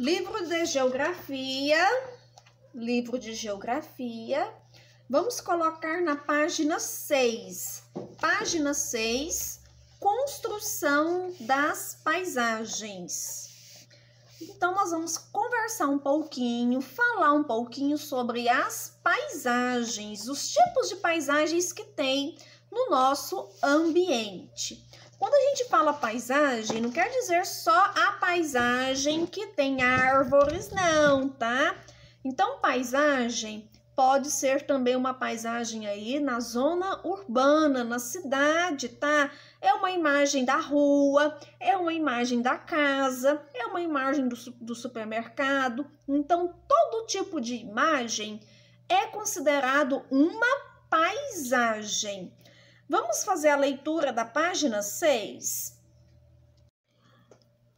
Livro de Geografia, livro de Geografia, vamos colocar na página 6. Página 6, construção das paisagens. Então, nós vamos conversar um pouquinho, falar um pouquinho sobre as paisagens, os tipos de paisagens que tem no nosso ambiente. Quando a gente fala paisagem, não quer dizer só a paisagem que tem árvores, não, tá? Então, paisagem pode ser também uma paisagem aí na zona urbana, na cidade, tá? É uma imagem da rua, é uma imagem da casa, é uma imagem do, do supermercado. Então, todo tipo de imagem é considerado uma paisagem. Vamos fazer a leitura da página 6.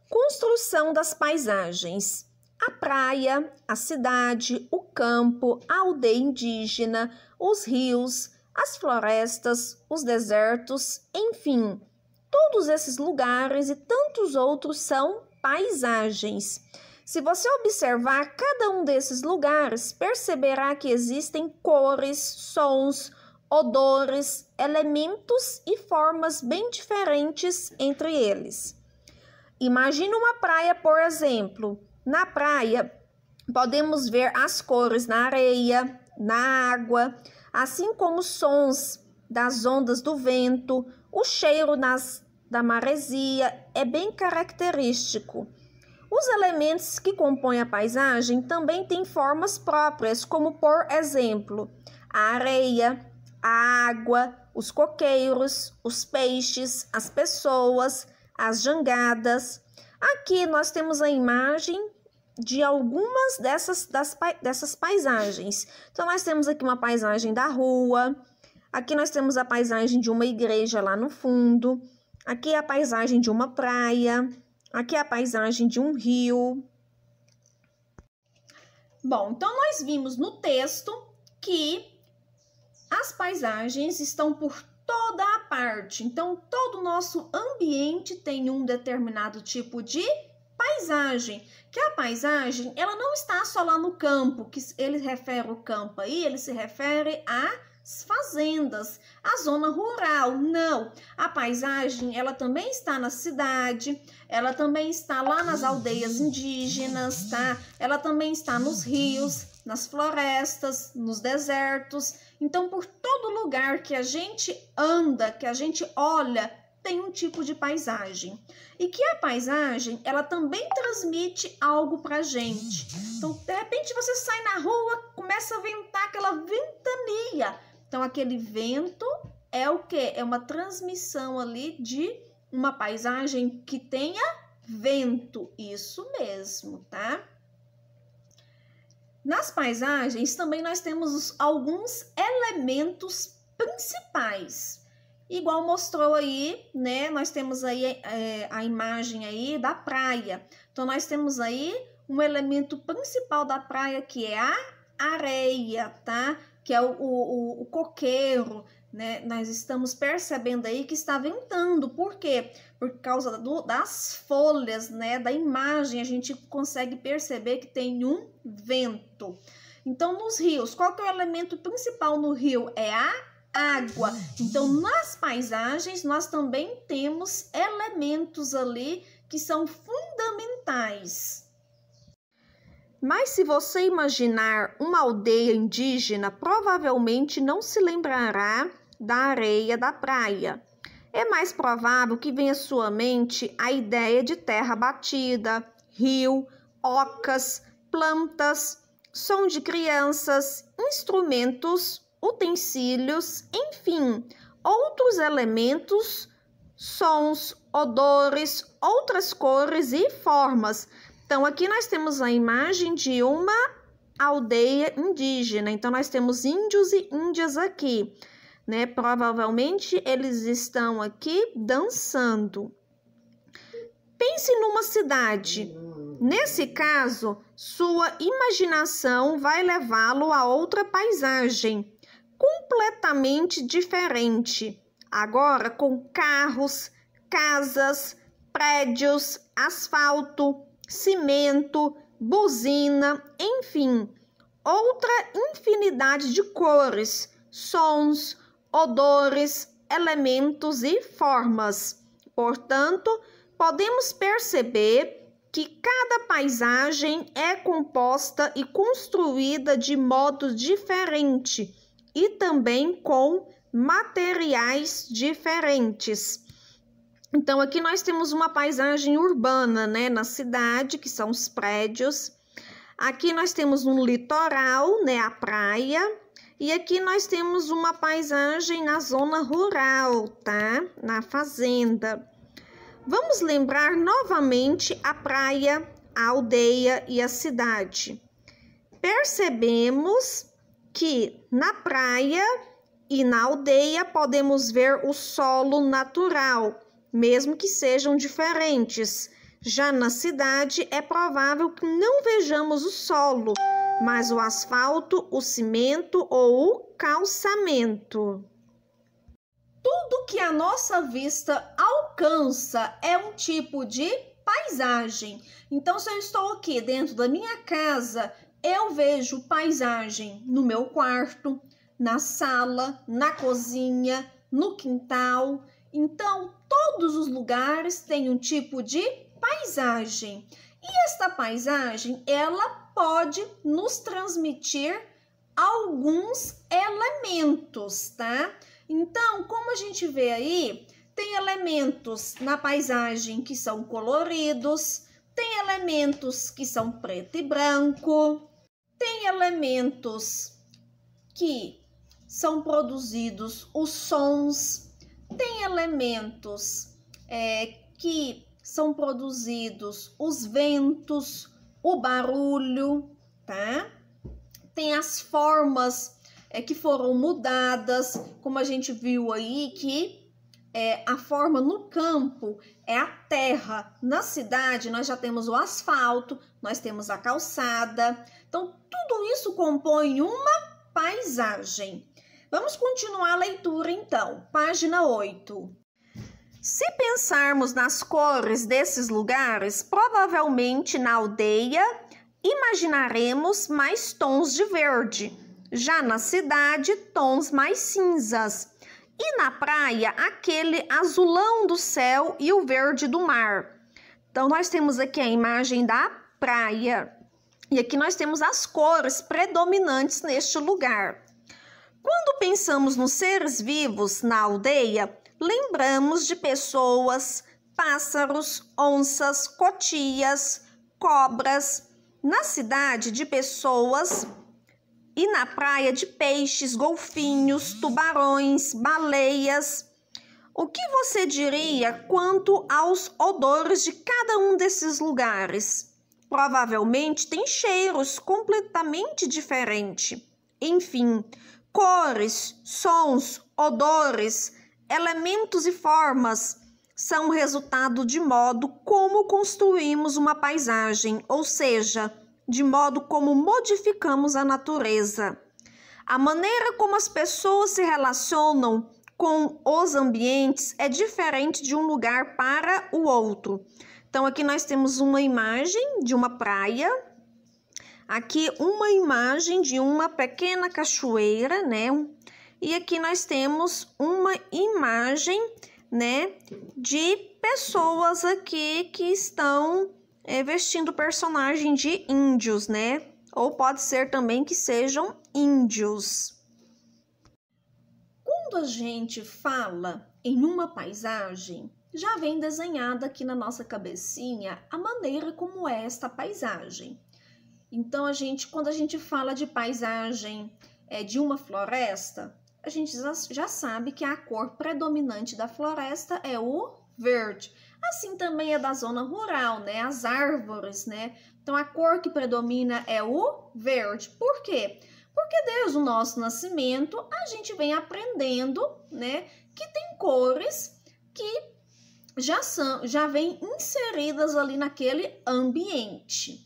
Construção das paisagens. A praia, a cidade, o campo, a aldeia indígena, os rios, as florestas, os desertos, enfim, todos esses lugares e tantos outros são paisagens. Se você observar cada um desses lugares, perceberá que existem cores, sons, odores, elementos e formas bem diferentes entre eles. Imagina uma praia, por exemplo. Na praia, podemos ver as cores na areia, na água, assim como sons das ondas do vento, o cheiro nas, da maresia é bem característico. Os elementos que compõem a paisagem também têm formas próprias, como por exemplo, a areia, a água, os coqueiros, os peixes, as pessoas, as jangadas. Aqui nós temos a imagem de algumas dessas, das, dessas paisagens. Então, nós temos aqui uma paisagem da rua, aqui nós temos a paisagem de uma igreja lá no fundo, aqui é a paisagem de uma praia, aqui é a paisagem de um rio. Bom, então nós vimos no texto que as paisagens estão por toda a parte, então todo o nosso ambiente tem um determinado tipo de paisagem, que a paisagem, ela não está só lá no campo, que ele refere o campo aí, ele se refere a as fazendas, a zona rural. Não, a paisagem ela também está na cidade, ela também está lá nas aldeias indígenas, tá? Ela também está nos rios, nas florestas, nos desertos. Então, por todo lugar que a gente anda, que a gente olha, tem um tipo de paisagem. E que a paisagem, ela também transmite algo pra gente. Então, de repente você sai na rua, começa a ventar aquela ventania então, aquele vento é o que? É uma transmissão ali de uma paisagem que tenha vento, isso mesmo, tá? Nas paisagens também nós temos alguns elementos principais. Igual mostrou aí, né? Nós temos aí é, a imagem aí da praia. Então nós temos aí um elemento principal da praia que é a areia, tá? que é o, o, o coqueiro, né? Nós estamos percebendo aí que está ventando. Por quê? Por causa do, das folhas, né? Da imagem, a gente consegue perceber que tem um vento. Então, nos rios, qual que é o elemento principal no rio? É a água. Então, nas paisagens, nós também temos elementos ali que são fundamentais. Mas se você imaginar uma aldeia indígena, provavelmente não se lembrará da areia da praia. É mais provável que venha à sua mente a ideia de terra batida, rio, ocas, plantas, som de crianças, instrumentos, utensílios, enfim, outros elementos, sons, odores, outras cores e formas então, aqui nós temos a imagem de uma aldeia indígena. Então, nós temos índios e índias aqui, né? Provavelmente eles estão aqui dançando. Pense numa cidade. Nesse caso, sua imaginação vai levá-lo a outra paisagem completamente diferente. Agora com carros, casas, prédios, asfalto, cimento, buzina, enfim, outra infinidade de cores, sons, odores, elementos e formas. Portanto, podemos perceber que cada paisagem é composta e construída de modo diferente e também com materiais diferentes. Então, aqui nós temos uma paisagem urbana, né, na cidade, que são os prédios. Aqui nós temos um litoral, né, a praia. E aqui nós temos uma paisagem na zona rural, tá? Na fazenda. Vamos lembrar novamente a praia, a aldeia e a cidade. Percebemos que na praia e na aldeia podemos ver o solo natural mesmo que sejam diferentes. Já na cidade, é provável que não vejamos o solo, mas o asfalto, o cimento ou o calçamento. Tudo que a nossa vista alcança é um tipo de paisagem. Então, se eu estou aqui dentro da minha casa, eu vejo paisagem no meu quarto, na sala, na cozinha, no quintal. Então, todos os lugares têm um tipo de paisagem. E esta paisagem, ela pode nos transmitir alguns elementos, tá? Então, como a gente vê aí, tem elementos na paisagem que são coloridos, tem elementos que são preto e branco, tem elementos que são produzidos os sons, tem elementos é, que são produzidos os ventos, o barulho, tá? Tem as formas é, que foram mudadas, como a gente viu aí, que é, a forma no campo é a terra, na cidade nós já temos o asfalto, nós temos a calçada, então tudo isso compõe uma paisagem. Vamos continuar a leitura então, página 8. Se pensarmos nas cores desses lugares, provavelmente na aldeia imaginaremos mais tons de verde, já na cidade, tons mais cinzas, e na praia, aquele azulão do céu e o verde do mar. Então, nós temos aqui a imagem da praia. E aqui nós temos as cores predominantes neste lugar. Quando pensamos nos seres vivos na aldeia, lembramos de pessoas, pássaros, onças, cotias, cobras, na cidade de pessoas e na praia de peixes, golfinhos, tubarões, baleias. O que você diria quanto aos odores de cada um desses lugares? Provavelmente tem cheiros completamente diferentes. Enfim, Cores, sons, odores, elementos e formas são resultado de modo como construímos uma paisagem, ou seja, de modo como modificamos a natureza. A maneira como as pessoas se relacionam com os ambientes é diferente de um lugar para o outro. Então, aqui nós temos uma imagem de uma praia Aqui uma imagem de uma pequena cachoeira, né? E aqui nós temos uma imagem, né, de pessoas aqui que estão é, vestindo personagem de índios, né? Ou pode ser também que sejam índios. Quando a gente fala em uma paisagem, já vem desenhada aqui na nossa cabecinha a maneira como é esta paisagem. Então, a gente, quando a gente fala de paisagem é, de uma floresta, a gente já sabe que a cor predominante da floresta é o verde. Assim também é da zona rural, né? As árvores, né? Então a cor que predomina é o verde. Por quê? Porque desde o nosso nascimento a gente vem aprendendo, né, que tem cores que já são, já vêm inseridas ali naquele ambiente.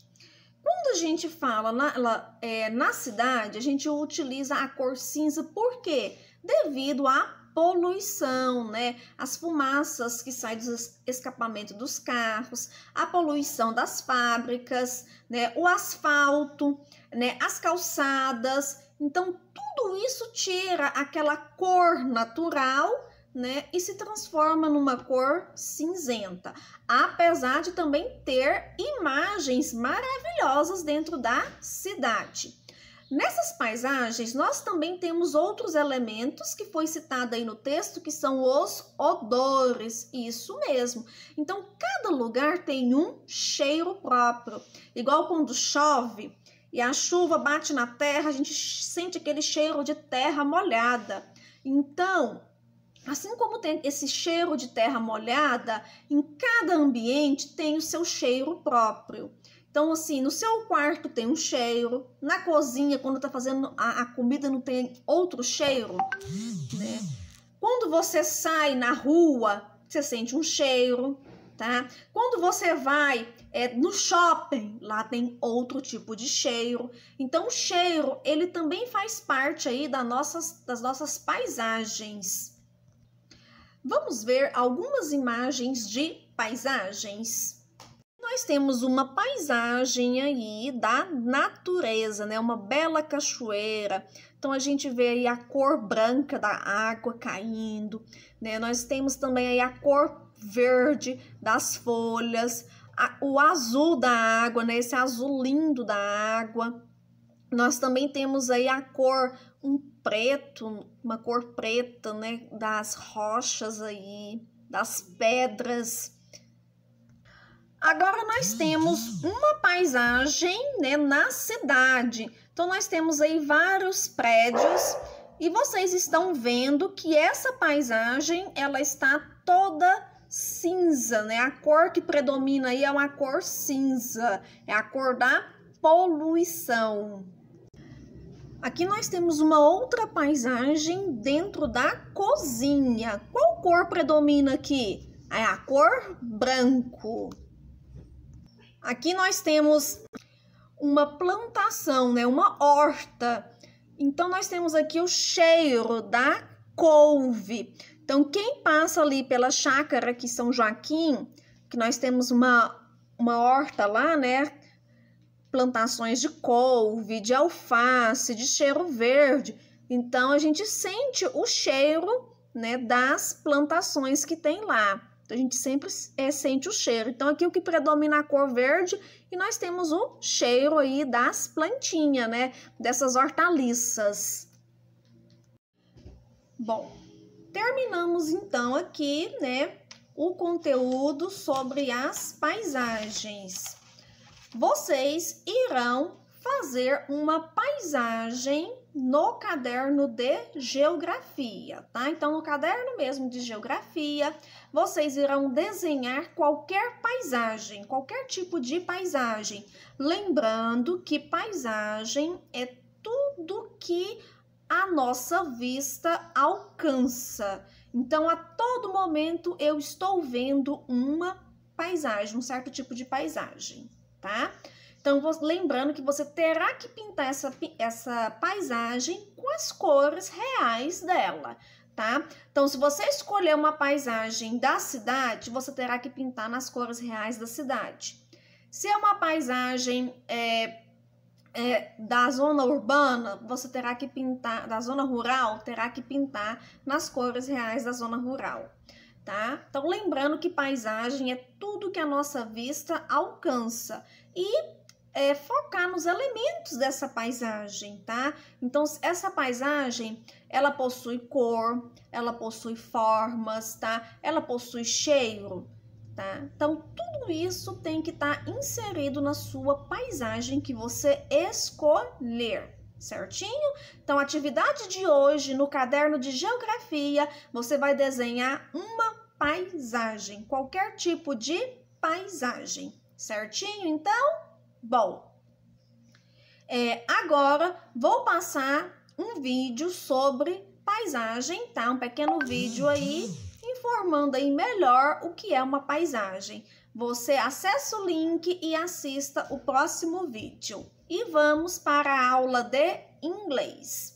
Quando a gente fala na, é, na cidade, a gente utiliza a cor cinza por quê? Devido à poluição, né? As fumaças que saem do escapamento dos carros, a poluição das fábricas, né? O asfalto, né? As calçadas. Então, tudo isso tira aquela cor natural né, e se transforma numa cor cinzenta, apesar de também ter imagens maravilhosas dentro da cidade. Nessas paisagens, nós também temos outros elementos que foi citado aí no texto, que são os odores, isso mesmo. Então, cada lugar tem um cheiro próprio. Igual quando chove e a chuva bate na terra, a gente sente aquele cheiro de terra molhada. Então, Assim como tem esse cheiro de terra molhada, em cada ambiente tem o seu cheiro próprio. Então, assim, no seu quarto tem um cheiro, na cozinha, quando tá fazendo a, a comida, não tem outro cheiro, né? Quando você sai na rua, você sente um cheiro, tá? Quando você vai é, no shopping, lá tem outro tipo de cheiro. Então, o cheiro, ele também faz parte aí das nossas, das nossas paisagens. Vamos ver algumas imagens de paisagens. Nós temos uma paisagem aí da natureza, né? Uma bela cachoeira. Então a gente vê aí a cor branca da água caindo, né? Nós temos também aí a cor verde das folhas, a, o azul da água, né? Esse azul lindo da água. Nós também temos aí a cor um preto, uma cor preta, né, das rochas aí, das pedras. Agora nós temos uma paisagem, né, na cidade. Então nós temos aí vários prédios e vocês estão vendo que essa paisagem, ela está toda cinza, né? A cor que predomina aí é uma cor cinza, é a cor da poluição. Aqui nós temos uma outra paisagem dentro da cozinha. Qual cor predomina aqui? É a cor branco. Aqui nós temos uma plantação, né? uma horta. Então, nós temos aqui o cheiro da couve. Então, quem passa ali pela chácara que São Joaquim, que nós temos uma, uma horta lá, né? plantações de couve, de alface, de cheiro verde. Então a gente sente o cheiro, né, das plantações que tem lá. Então, a gente sempre é, sente o cheiro. Então, aqui o que predomina é a cor verde e nós temos o cheiro aí das plantinhas, né? Dessas hortaliças. Bom, terminamos então aqui, né? O conteúdo sobre as paisagens vocês irão fazer uma paisagem no caderno de geografia, tá? Então, no caderno mesmo de geografia, vocês irão desenhar qualquer paisagem, qualquer tipo de paisagem. Lembrando que paisagem é tudo que a nossa vista alcança. Então, a todo momento eu estou vendo uma paisagem, um certo tipo de paisagem tá? Então, lembrando que você terá que pintar essa, essa paisagem com as cores reais dela, tá? Então, se você escolher uma paisagem da cidade, você terá que pintar nas cores reais da cidade. Se é uma paisagem é, é, da zona urbana, você terá que pintar, da zona rural, terá que pintar nas cores reais da zona rural tá? Então, lembrando que paisagem é tudo que a nossa vista alcança e é, focar nos elementos dessa paisagem, tá? Então, essa paisagem, ela possui cor, ela possui formas, tá? Ela possui cheiro, tá? Então, tudo isso tem que estar tá inserido na sua paisagem que você escolher certinho? Então, atividade de hoje no caderno de geografia, você vai desenhar uma paisagem, qualquer tipo de paisagem, certinho? Então, bom. É, agora vou passar um vídeo sobre paisagem, tá? Um pequeno vídeo uhum. aí informando aí melhor o que é uma paisagem. Você acessa o link e assista o próximo vídeo e vamos para a aula de inglês.